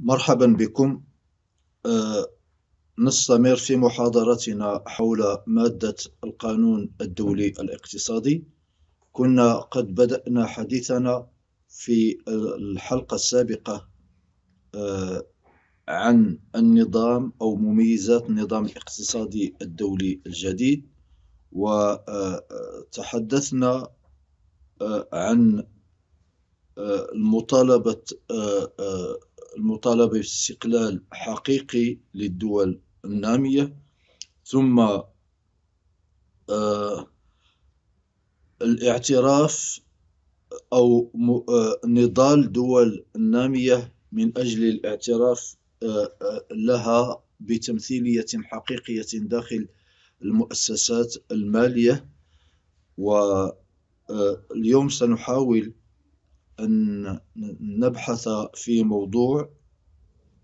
مرحبا بكم آه، نستمر في محاضرتنا حول مادة القانون الدولي الاقتصادي كنا قد بدأنا حديثنا في الحلقة السابقة آه، عن النظام أو مميزات النظام الاقتصادي الدولي الجديد وتحدثنا آه، عن مطالبة المطالبة باستقلال حقيقي للدول النامية ثم آه، الاعتراف أو آه، نضال دول النامية من أجل الاعتراف آه، لها بتمثيلية حقيقية داخل المؤسسات المالية واليوم سنحاول أن نبحث في موضوع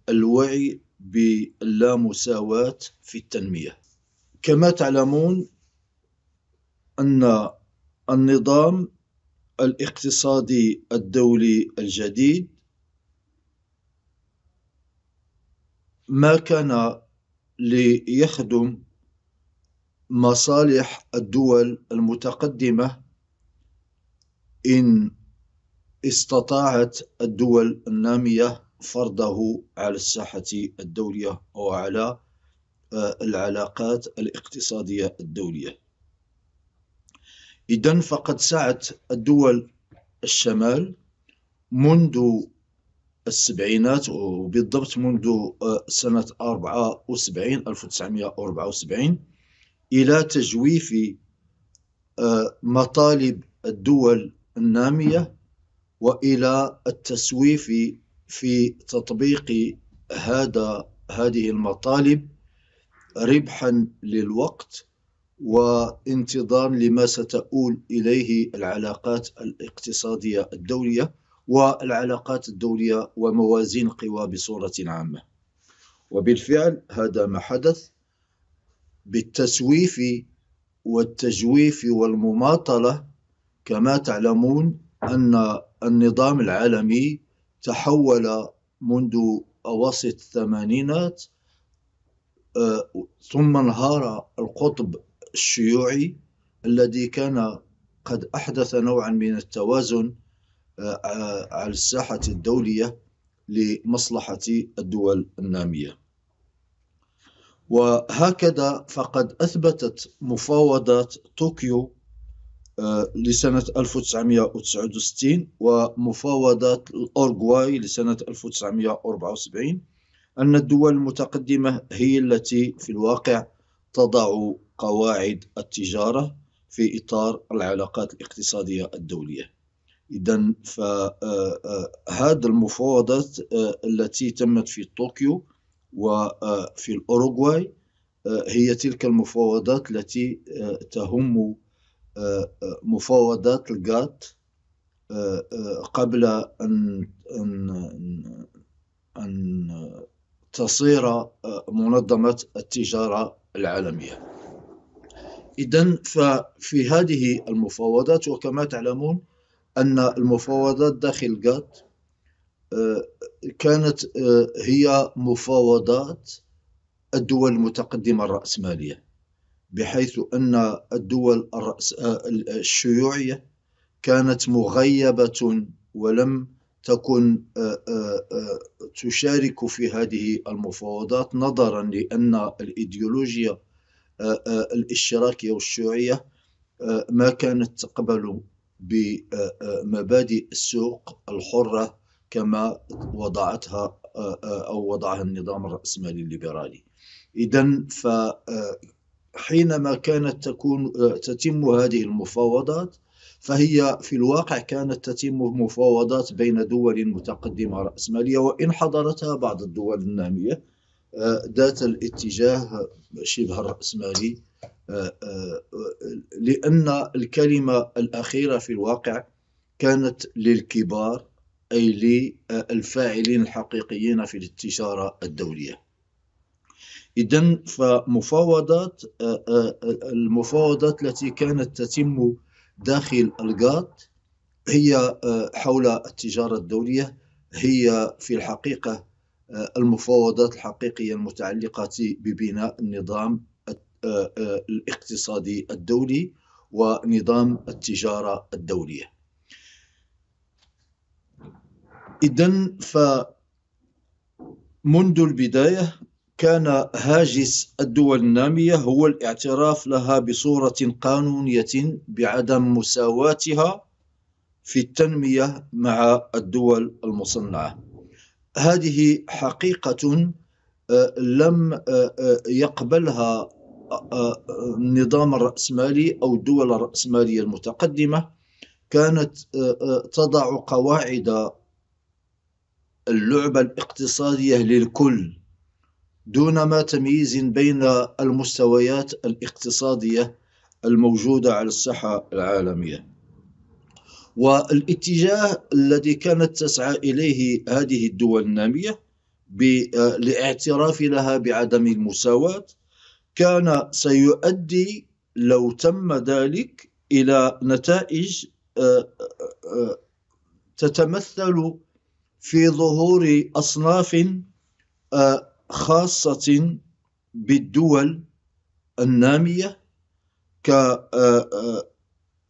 الوعي باللامساواة في التنمية كما تعلمون أن النظام الاقتصادي الدولي الجديد ما كان ليخدم مصالح الدول المتقدمة إن استطاعت الدول النامية فرضه على الساحة الدولية وعلى آه، العلاقات الاقتصادية الدولية إذن فقد سعت الدول الشمال منذ السبعينات وبالضبط منذ آه، سنة 74 1974 إلى تجويف آه، مطالب الدول النامية والى التسويف في تطبيق هذا هذه المطالب ربحا للوقت وانتظار لما ستؤول اليه العلاقات الاقتصاديه الدوليه والعلاقات الدوليه وموازين القوى بصوره عامه وبالفعل هذا ما حدث بالتسويف والتجويف والمماطله كما تعلمون أن النظام العالمي تحول منذ أواسط الثمانينات آه، ثم انهار القطب الشيوعي الذي كان قد أحدث نوعا من التوازن آه، آه، على الساحة الدولية لمصلحة الدول النامية وهكذا فقد أثبتت مفاوضات طوكيو آه، لسنة 1969 ومفاوضات الأورغواي لسنة 1974 أن الدول المتقدمة هي التي في الواقع تضع قواعد التجارة في إطار العلاقات الاقتصادية الدولية إذا فهذا آه، آه، المفاوضات التي تمت في طوكيو وفي الأوروغواي هي تلك المفاوضات التي تهم مفاوضات الجات آه، آه، قبل أن أن أن تصير آه، منظمة التجارة العالمية إذا ففي هذه المفاوضات وكما تعلمون أن المفاوضات داخل الجات كانت هي مفاوضات الدول المتقدمة الرأسمالية بحيث أن الدول آه، الشيوعية كانت مغيبة ولم تكن آه، آه، تشارك في هذه المفاوضات نظرا لأن الإيديولوجيا الاشتراكية والشيوعية ما كانت تقبل بمبادئ السوق الحرة كما وضعتها أو وضعها النظام الرأسمالي الليبرالي إذا حينما كانت تكون آه، تتم هذه المفاوضات فهي في الواقع كانت تتم مفاوضات بين دول متقدمة رأسمالية وإن حضرتها بعض الدول النامية آه، ذات الاتجاه شبه الرأسمالي آه، لأن الكلمة الأخيرة في الواقع كانت للكبار أي للفاعلين الحقيقيين في التجارة الدولية إذا فمفاوضات آه، آه، المفاوضات التي كانت تتم داخل الجات هي آه، حول التجارة الدولية هي في الحقيقة المفاوضات الحقيقية المتعلقة ببناء النظام الاقتصادي الدولي ونظام التجارة الدولية إذا فمنذ البداية كان هاجس الدول النامية هو الاعتراف لها بصورة قانونية بعدم مساواتها في التنمية مع الدول المصنعة هذه حقيقة آه، لم آه، آه، يقبلها النظام الرأسمالي أو الدول الرأسمالية المتقدمة كانت تضع قواعد اللعبة الاقتصادية للكل دونما تمييز بين المستويات الاقتصادية الموجودة على الساحة العالمية والاتجاه الذي كانت تسعى إليه هذه الدول النامية لاعتراف لها بعدم المساواة كان سيؤدي لو تم ذلك إلى نتائج آه، آه، آه، تتمثل في ظهور أصناف خاصة بالدول النامية ك آه، آه،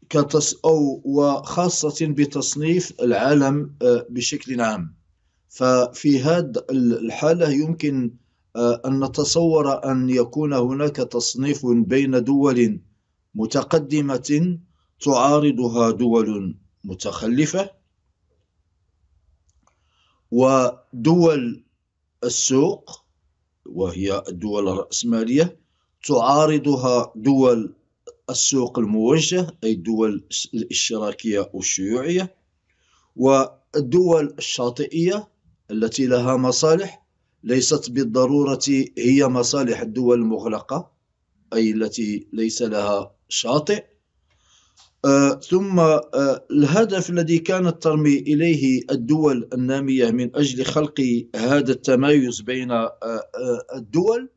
كتص أو وخاصة بتصنيف العالم آه، بشكل عام ففي هذه الحالة يمكن أن نتصور أن يكون هناك تصنيف بين دول متقدمة تعارضها دول متخلفة ودول السوق وهي الدول الرأسمالية تعارضها دول السوق الموجه أي الدول الاشتراكية والشيوعية والدول الشاطئية التي لها مصالح ليست بالضرورة هي مصالح الدول المغلقة أي التي ليس لها شاطئ آه، ثم آه، الهدف الذي كانت ترمي اليه الدول الناميه من اجل خلق هذا التمايز بين آه، الدول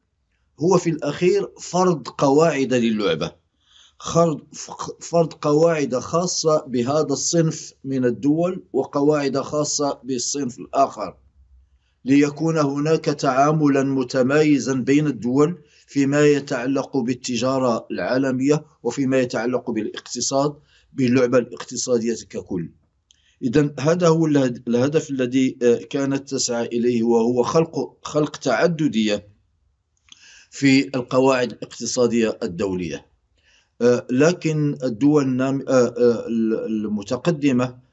هو في الاخير فرض قواعد للعبه فرض قواعد خاصه بهذا الصنف من الدول وقواعد خاصه بالصنف الاخر ليكون هناك تعاملا متمايزا بين الدول فيما يتعلق بالتجارة العالمية وفيما يتعلق بالاقتصاد باللعبة الاقتصادية ككل إذا هذا هو الهدف الذي آه، كانت تسعى إليه وهو خلق خلق تعددية في القواعد الاقتصادية الدولية آه، لكن الدول آه، المتقدمة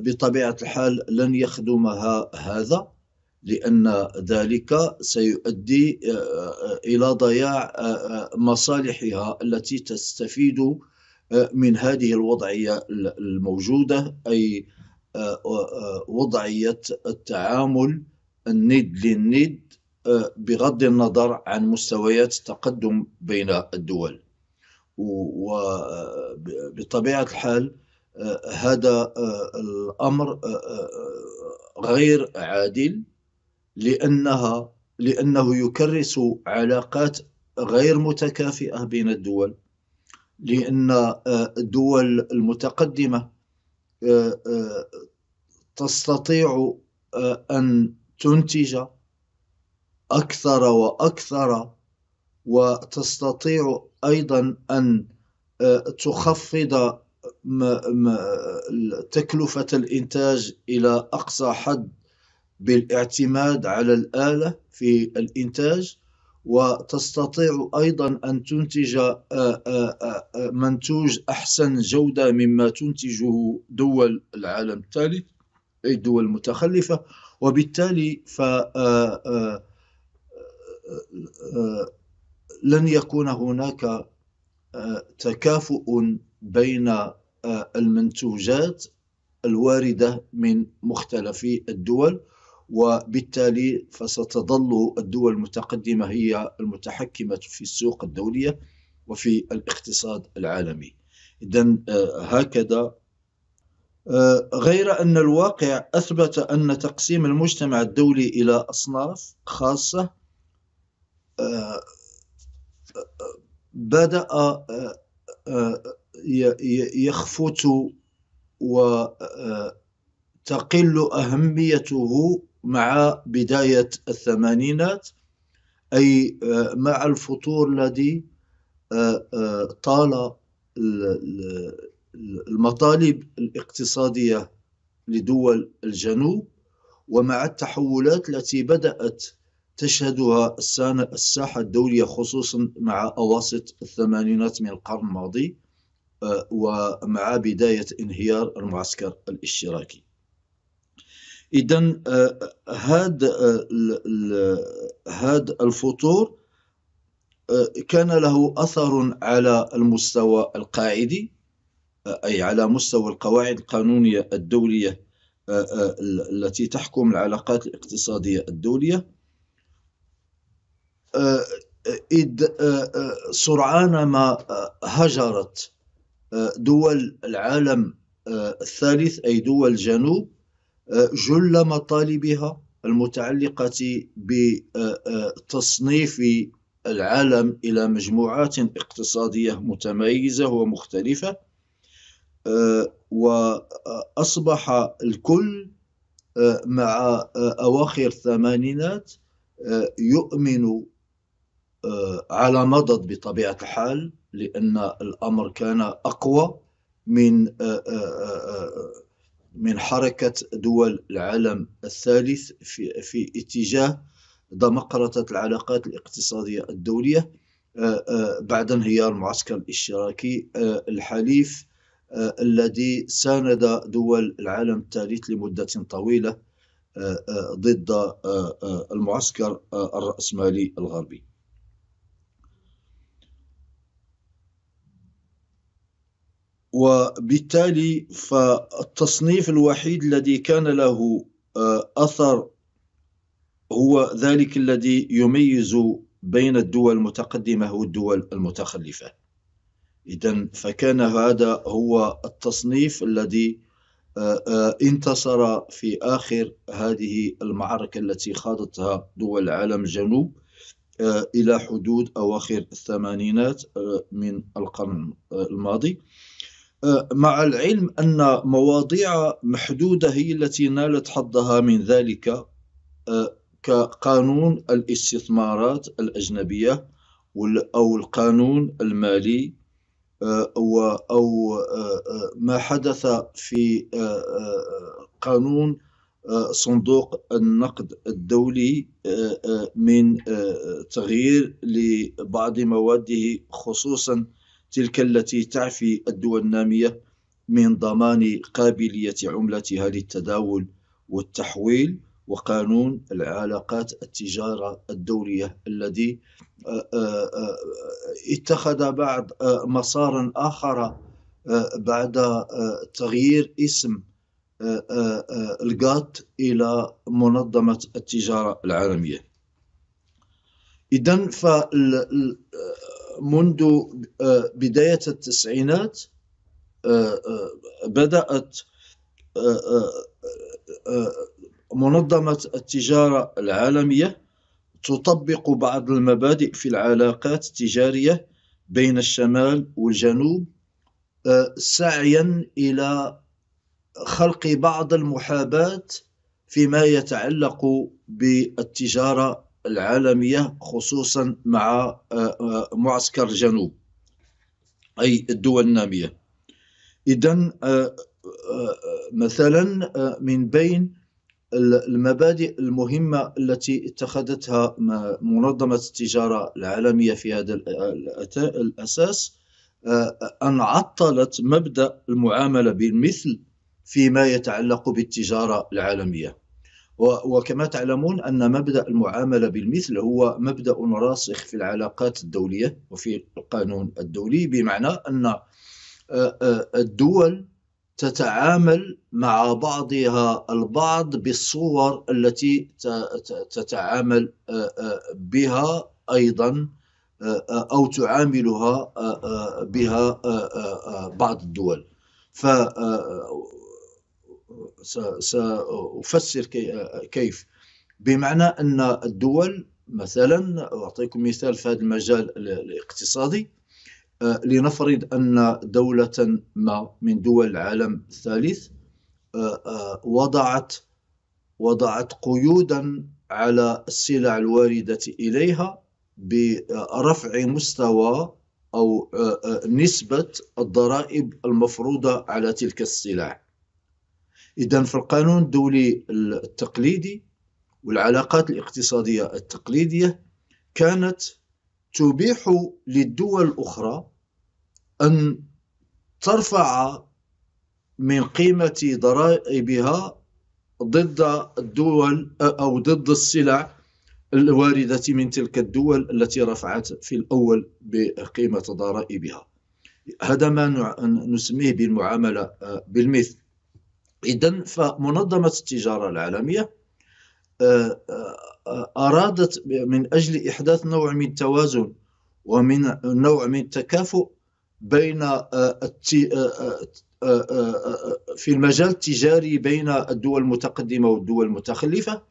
بطبيعة الحال لن يخدمها هذا لأن ذلك سيؤدي آه، إلى ضياع آه، آه، مصالحها التي تستفيد من هذه الوضعية الموجودة أي وضعية التعامل الند للند بغض النظر عن مستويات التقدم بين الدول وبطبيعة الحال هذا الأمر غير عادل لأنها لأنه يكرس علاقات غير متكافئة بين الدول لأن آه، الدول المتقدمة آه، آه، تستطيع أن تنتج أكثر وأكثر وتستطيع أيضا أن تخفض تكلفة الإنتاج إلى أقصى حد بالاعتماد على الآلة في الإنتاج وتستطيع أيضا أن تنتج آه، آه، آه، منتوج أحسن جودة مما تنتجه دول العالم الثالث أي الدول المتخلفة وبالتالي ف لن يكون هناك تكافؤ بين المنتوجات الوارده من مختلف الدول وبالتالي فستظل الدول المتقدمة هي المتحكمة في السوق الدولية وفي الاقتصاد العالمي إذا آه، هكذا آه، غير أن الواقع أثبت أن تقسيم المجتمع الدولي إلى أصناف خاصة آه، بدأ يخفت وتقل أهميته مع بداية الثمانينات أي آه، مع الفطور الذي آه، آه، طال المطالب الاقتصادية لدول الجنوب ومع التحولات التي بدأت تشهدها الساحة الدولية خصوصا مع أواسط الثمانينات من القرن الماضي ومع بداية انهيار المعسكر الاشتراكي اذا آه، هاد آه، هاد الفطور آه، كان له اثر على المستوى القاعدي اي على مستوى القواعد القانونيه الدوليه التي تحكم العلاقات الاقتصاديه الدوليه إذ سرعان ما هجرت دول العالم الثالث أي دول جنوب جل مطالبها المتعلقة بتصنيف العالم إلى مجموعات اقتصادية متميزة ومختلفة وأصبح الكل مع أواخر الثمانينات يؤمن على مضض بطبيعة الحال لأن الأمر كان أقوى من من حركة دول العالم الثالث في, في اتجاه دمقرطة العلاقات الاقتصادية الدولية آه، آه، بعد انهيار معسكر الاشتراكي آه، الحليف الذي ساند دول العالم الثالث لمدة طويلة ضد المعسكر الرأسمالي الغربي وبالتالي فالتصنيف الوحيد الذي كان له آه، اثر هو ذلك الذي يميز بين الدول المتقدمه والدول المتخلفه اذا فكان هذا هو التصنيف الذي آه، آه، انتصر في اخر هذه المعركه التي خاضتها دول العالم الجنوب الى حدود اواخر الثمانينات من القرن الماضي آه، مع العلم أن مواضيع محدودة هي التي نالت حظها من ذلك آه، كقانون الاستثمارات الأجنبية أو القانون المالي آه، أو ما حدث في قانون صندوق النقد الدولي من تغيير لبعض مواده خصوصا تلك التي تعفي الدول النامية من ضمان قابلية عملتها للتداول والتحويل وقانون العلاقات التجارة الدولية الذي آه، آه، آه، اتخذ بعد مسارا آخر بعد تغيير اسم الجات إلى منظمة التجارة العالمية إذا منذ آه، بداية التسعينات آه، آه، بدأت منظمة التجارة العالمية تطبق بعض المبادئ في العلاقات التجارية بين الشمال والجنوب سعيا إلى خلق بعض المحابات فيما يتعلق بالتجارة العالمية خصوصا مع آه، آه، معسكر جنوب أي الدول النامية إذا آه، مثلا من بين المبادئ المهمة التي اتخذتها منظمة التجارة العالمية في هذا الأساس أن عطلت مبدأ المعاملة بالمثل فيما يتعلق بالتجارة العالمية وكما تعلمون أن مبدأ المعاملة بالمثل هو مبدأ راسخ في العلاقات الدولية وفي القانون الدولي بمعنى أن آه، آه، الدول تتعامل مع بعضها البعض بالصور التي تتعامل آه، بها ايضا او تعاملها بها بعض الدول ف سأفسر كيف بمعنى أن الدول مثلا أعطيكم مثال في هذا المجال الاقتصادي آه، لنفرض أن دولة ما من دول العالم الثالث آه، آه، وضعت وضعت قيودا على السلع الواردة إليها برفع مستوى أو نسبة الضرائب المفروضة على تلك السلع اذا في القانون الدولي التقليدي والعلاقات الاقتصاديه التقليديه كانت تبيح للدول الاخرى ان ترفع من قيمه ضرائبها ضد الدول او ضد السلع الوارده من تلك الدول التي رفعت في الاول بقيمه ضرائبها هذا ما نسميه بالمعامله آه، بالمثل إذا فمنظمة التجارة العالمية آه، آه، أرادت من أجل إحداث نوع من التوازن ومن نوع من التكافؤ بين آه، في المجال التجاري بين الدول المتقدمة والدول المتخلفة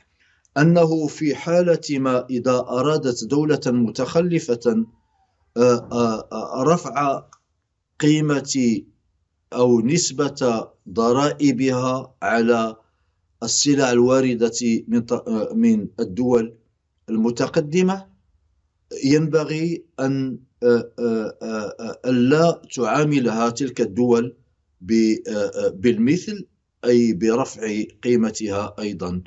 أنه في حالة ما إذا أرادت دولة متخلفة رفع قيمة أو نسبة ضرائبها على السلع الواردة من من الدول المتقدمة ينبغي أن آه، آه، آه، لا تعاملها تلك الدول بالمثل أي برفع قيمتها أيضا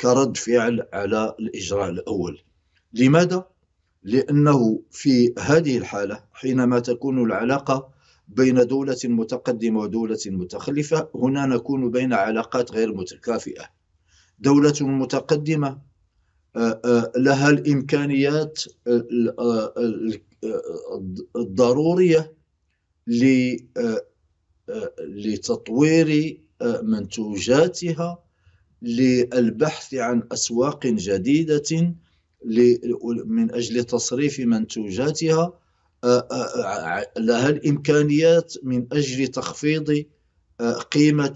كرد فعل على الإجراء الأول لماذا؟ لأنه في هذه الحالة حينما تكون العلاقة بين دولة متقدمة ودولة متخلفة هنا نكون بين علاقات غير متكافئة دولة متقدمة آه، آه، لها الإمكانيات آه، الضرورية لتطوير منتوجاتها للبحث عن أسواق جديدة من أجل تصريف منتوجاتها آه، آه، آه، لها الامكانيات من اجل تخفيض قيمه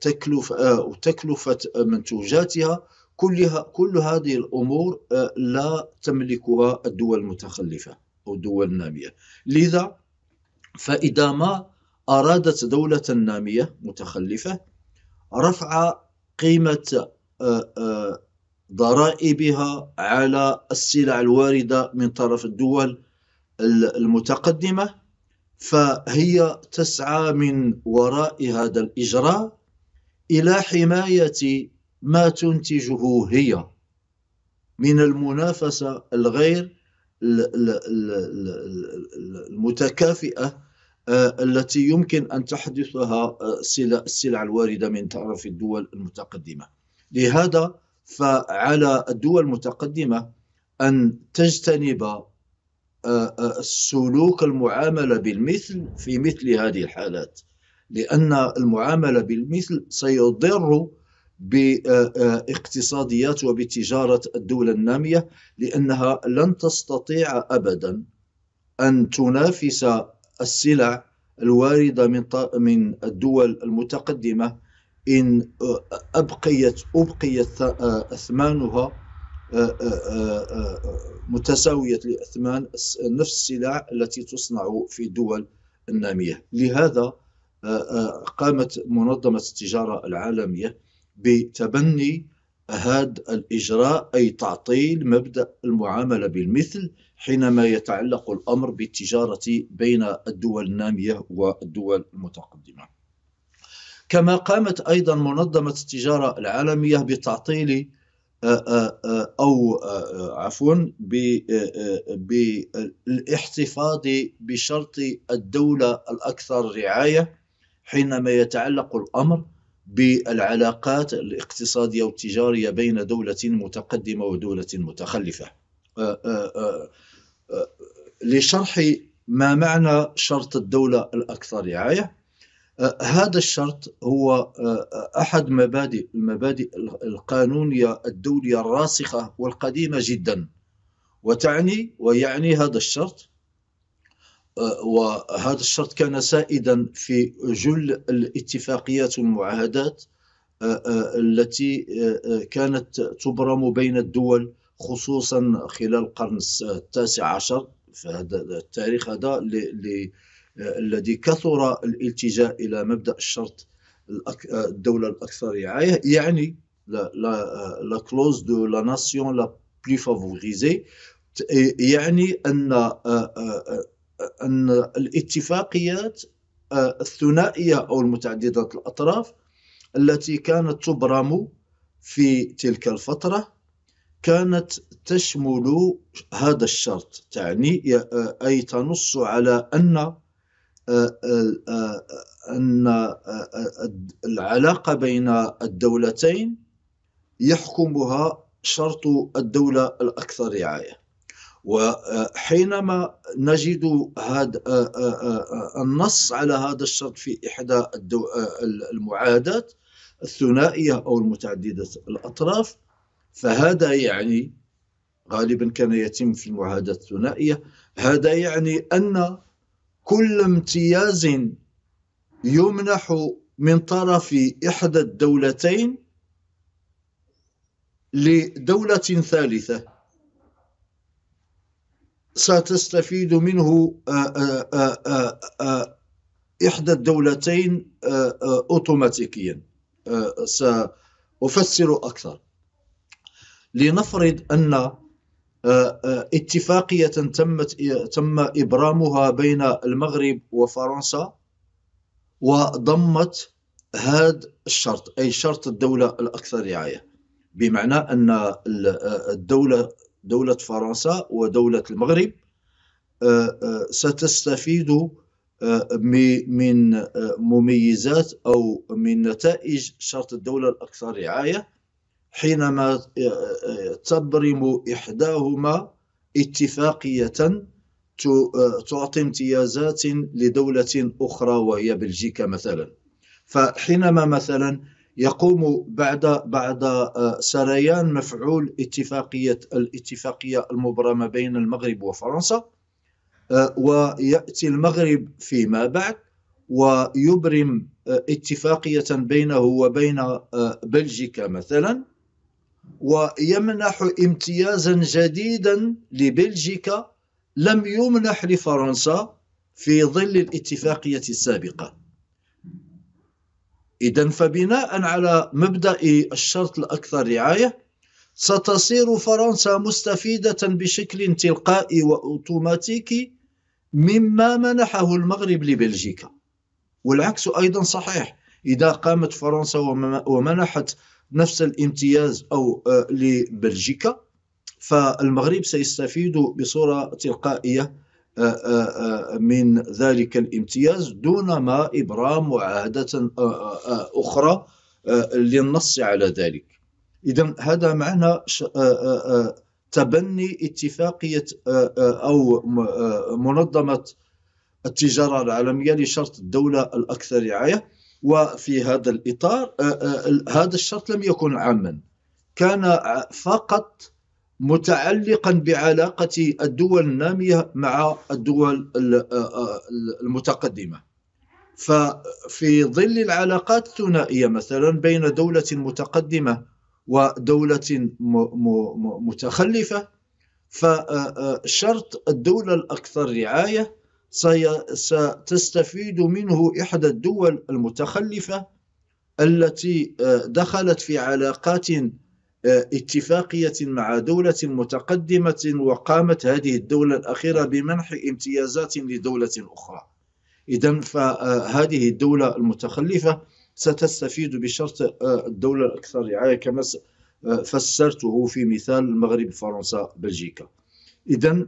تكلفه وتكلفه منتوجاتها كلها كل هذه الامور لا تملكها الدول المتخلفه او الدول الناميه لذا فاذا ما ارادت دوله ناميه متخلفه رفع قيمه ضرائبها على السلع الوارده من طرف الدول المتقدمة فهي تسعى من وراء هذا الإجراء إلى حماية ما تنتجه هي من المنافسة الغير المتكافئة آه، التي يمكن أن تحدثها آه، السلع الواردة من طرف الدول المتقدمة لهذا فعلى الدول المتقدمة أن تجتنب آه، آه، السلوك المعامله بالمثل في مثل هذه الحالات لان المعامله بالمثل سيضر باقتصاديات آه، وبتجاره الدول الناميه لانها لن تستطيع ابدا ان تنافس السلع الوارده من من الدول المتقدمه ان ابقيت ابقيت اثمانها آه، آه، آه، متساوية الأثمان نفس السلع التي تصنع في الدول النامية لهذا قامت منظمة التجارة العالمية بتبني هذا الإجراء أي تعطيل مبدأ المعاملة بالمثل حينما يتعلق الأمر بالتجارة بين الدول النامية والدول المتقدمة كما قامت أيضا منظمة التجارة العالمية بتعطيل آه، آه، آه، أو عفوا بالاحتفاظ بشرط الدولة الأكثر رعاية حينما يتعلق الأمر بالعلاقات الاقتصادية والتجارية بين دولة متقدمة ودولة متخلفة لشرح ما معنى شرط الدولة الأكثر رعاية هذا الشرط هو آه، احد مبادئ المبادئ القانونيه الدوليه الراسخه والقديمه جدا وتعني ويعني هذا الشرط آه، وهذا الشرط كان سائدا في جل الاتفاقيات والمعاهدات آه، التي كانت تبرم بين الدول خصوصا خلال القرن التاسع عشر في هذا التاريخ هذا الذي كثر الالتجاء الى مبدا الشرط الدوله الاكثر رعايه يعني لا كلوز دو لا ناسيون لا بلو فافوريزي يعني ان ان الاتفاقيات الثنائيه او المتعدده الاطراف التي كانت تبرم في تلك الفتره كانت تشمل هذا الشرط تعني اي تنص على ان أن العلاقة بين الدولتين يحكمها شرط الدولة الأكثر رعاية وحينما نجد هذا النص على هذا الشرط في إحدى المعادات الثنائية أو المتعددة الأطراف فهذا يعني غالبا كان يتم في المعاهدات الثنائية هذا يعني أن كل امتياز يمنح من طرف إحدى الدولتين لدولة ثالثة ستستفيد منه آه، آه، آه، إحدى الدولتين أوتوماتيكيا سأفسر أكثر لنفرض أن آه، آه، اتفاقيه تمت تم ابرامها بين المغرب وفرنسا وضمت هذا الشرط اي شرط الدوله الاكثر رعايه بمعنى ان آه، الدوله دوله فرنسا ودوله المغرب ستستفيد من مميزات او من نتائج شرط الدوله الاكثر رعايه حينما آه، آه، تبرم إحداهما اتفاقية آه، تعطي امتيازات لدولة أخرى وهي بلجيكا مثلا فحينما مثلا يقوم بعد بعد سريان مفعول اتفاقية الاتفاقية المبرمة بين المغرب وفرنسا ويأتي المغرب فيما بعد ويبرم اتفاقية بينه وبين بلجيكا مثلا ويمنح امتيازا جديدا لبلجيكا لم يمنح لفرنسا في ظل الاتفاقية السابقة إذا فبناء على مبدأ الشرط الأكثر رعاية ستصير فرنسا مستفيدة بشكل تلقائي وأوتوماتيكي مما منحه المغرب لبلجيكا والعكس أيضا صحيح إذا قامت فرنسا ومنحت نفس الامتياز أو آه، لبلجيكا فالمغرب سيستفيد بصورة تلقائية آه، آه، من ذلك الامتياز دون ما إبرام معاهدة أخرى للنص على ذلك إذا هذا معنى تبني اتفاقية أو منظمة التجارة العالمية لشرط الدولة الأكثر رعاية وفي هذا الإطار آه، آه، هذا الشرط لم يكن عاما كان فقط متعلقا بعلاقة الدول النامية مع الدول آه، المتقدمة ففي ظل العلاقات الثنائية مثلا بين دولة متقدمة ودولة متخلفة فشرط الدولة الأكثر رعاية ستستفيد منه إحدى الدول المتخلفة التي آه، دخلت في علاقات آه، اتفاقية مع دولة متقدمة وقامت هذه الدولة الأخيرة بمنح امتيازات لدولة أخرى إذا فهذه الدولة المتخلفة ستستفيد بشرط آه، الدولة الأكثر رعاية كما فسرته في مثال المغرب فرنسا بلجيكا إذا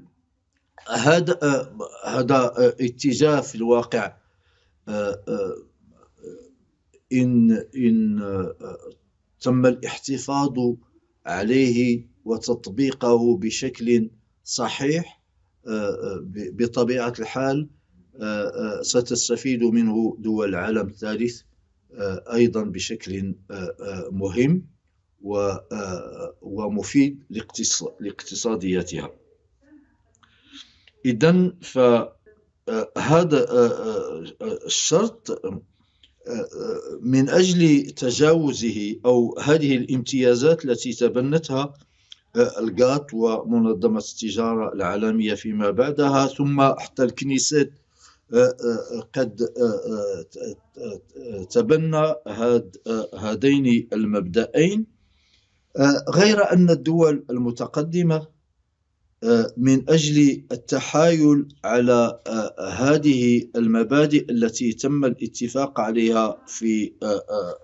هذا آه، هذا آه، اتجاه في الواقع آه، ان ان تم الاحتفاظ عليه وتطبيقه بشكل صحيح بطبيعه الحال ستستفيد منه دول العالم الثالث ايضا بشكل مهم ومفيد لاقتصادياتها اذا فهذا آه، آه، آه، الشرط من اجل تجاوزه او هذه الامتيازات التي تبنتها الجات ومنظمه التجاره العالميه فيما بعدها ثم حتى الكنيسات قد تبنى هذين المبدأين غير أن الدول المتقدمة آه، من اجل التحايل على آه، هذه المبادئ التي تم الاتفاق عليها في آه،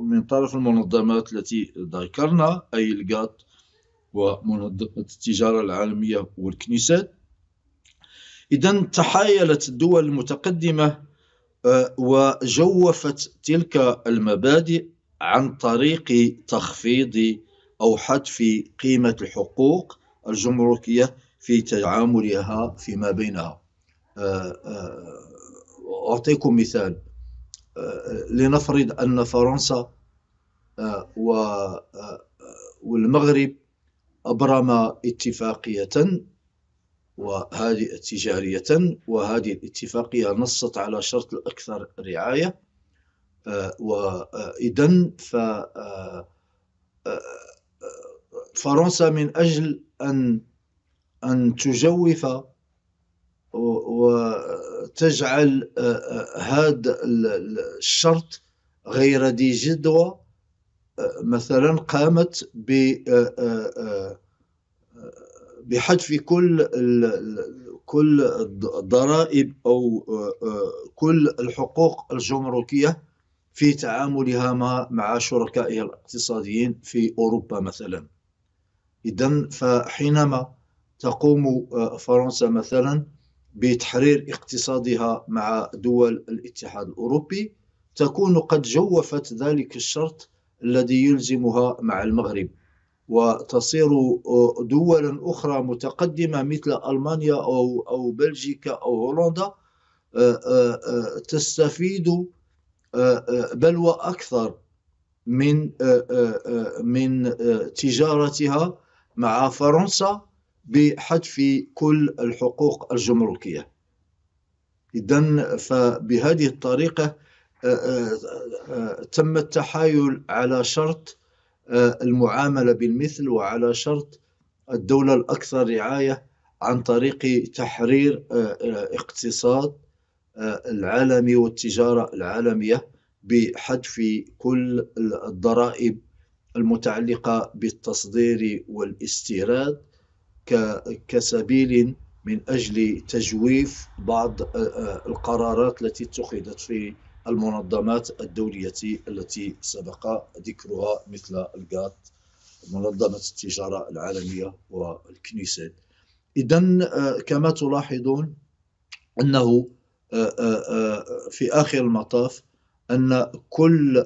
من طرف المنظمات التي ذكرنا اي الجات ومنظمه التجاره العالميه والكنيسات اذا تحايلت الدول المتقدمه وجوفت تلك المبادئ عن طريق تخفيض أو في قيمة الحقوق الجمركية في تعاملها فيما بينها آه، آه، أعطيكم مثال آه، لنفرض أن فرنسا والمغرب أبرما اتفاقية وهذه تجارية وهذه الاتفاقية نصت على شرط الأكثر رعاية وإذا ف فرنسا من أجل أن أن تجوف وتجعل هذا آه، آه، الشرط غير ذي جدوى آه، مثلا قامت ب بحذف كل كل الضرائب او كل الحقوق الجمركيه في تعاملها مع شركائها الاقتصاديين في اوروبا مثلا إذا فحينما تقوم آه، فرنسا مثلا بتحرير اقتصادها مع دول الاتحاد الأوروبي تكون قد جوفت ذلك الشرط الذي يلزمها مع المغرب وتصير آه، دولا أخرى متقدمة مثل ألمانيا أو أو بلجيكا أو هولندا آه، تستفيد بل وأكثر من من تجارتها مع فرنسا بحذف كل الحقوق الجمركيه اذا فبهذه الطريقه آه، آه، آه، تم التحايل على شرط المعامله بالمثل وعلى شرط الدوله الاكثر رعايه عن طريق تحرير اقتصاد العالمي والتجاره العالميه بحذف كل الضرائب المتعلقة بالتصدير والاستيراد كسبيل من أجل تجويف بعض آه، آه، القرارات التي اتخذت في المنظمات الدولية التي سبق ذكرها مثل الجات منظمة التجارة العالمية والكنيسة إذا آه، كما تلاحظون أنه في آخر المطاف أن كل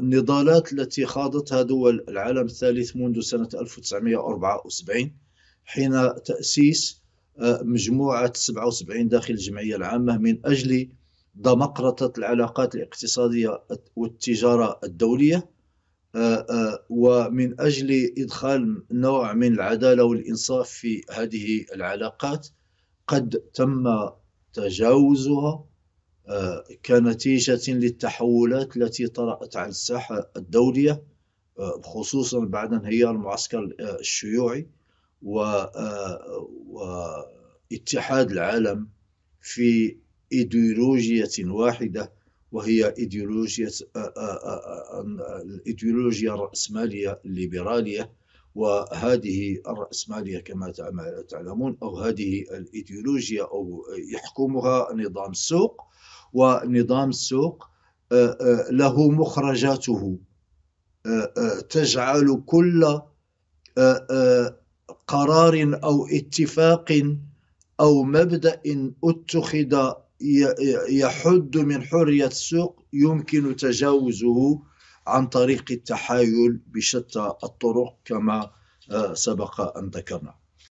النضالات التي خاضتها دول العالم الثالث منذ سنة 1974 حين تأسيس آه، مجموعة 77 داخل الجمعية العامة من أجل دمقرطة العلاقات الاقتصادية والتجارة الدولية آه، آه، ومن أجل إدخال نوع من العدالة والإنصاف في هذه العلاقات قد تم تجاوزها آه، كنتيجة للتحولات التي طرأت على الساحة الدولية آه، خصوصا بعد انهيار المعسكر آه، الشيوعي واتحاد العالم في ايديولوجية واحدة وهي ايديولوجية الايديولوجيا الرأسمالية الليبرالية وهذه الرأسمالية كما تعلمون أو هذه الإيديولوجيا أو يحكمها نظام السوق ونظام السوق آه، آه، له مخرجاته آه، تجعل كل قرار او اتفاق او مبدا اتخذ يحد من حريه السوق يمكن تجاوزه عن طريق التحايل بشتى الطرق كما سبق ان ذكرنا